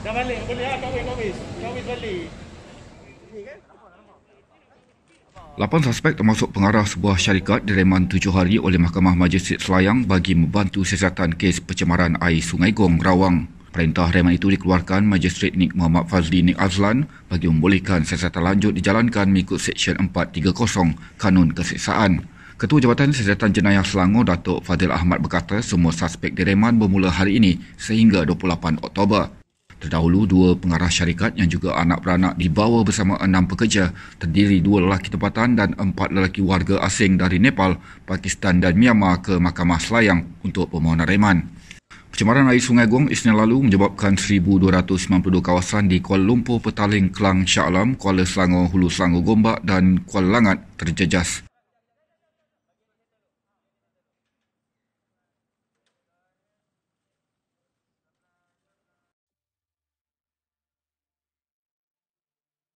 Dah balik, boleh lah kahwin, kahwin. Kahwin balik. Kan? Lapan suspek termasuk pengarah sebuah syarikat direman tujuh hari oleh Mahkamah Majlis Selayang bagi membantu siasatan kes pencemaran air Sungai Gong, Rawang. Perintah reman itu dikeluarkan Majistret Nik Muhammad Fazli Nik Azlan bagi membolehkan siasatan lanjut dijalankan mengikut Seksyen 430 Kanun Kesiksaan. Ketua Jabatan Siasatan Jenayah Selangor, Datuk Fadil Ahmad berkata semua suspek direman bermula hari ini sehingga 28 Oktober. Terdahulu, dua pengarah syarikat yang juga anak-beranak dibawa bersama enam pekerja terdiri dua lelaki tempatan dan empat lelaki warga asing dari Nepal, Pakistan dan Myanmar ke Mahkamah Selayang untuk permohonan reman. Pencemaran air Sungai Gong Isnin lalu menyebabkan 1,292 kawasan di Kuala Lumpur, Petaling, Kelang, Shah Alam, Kuala Selangor, Hulu Selangor, Gombak dan Kuala Langat terjejas.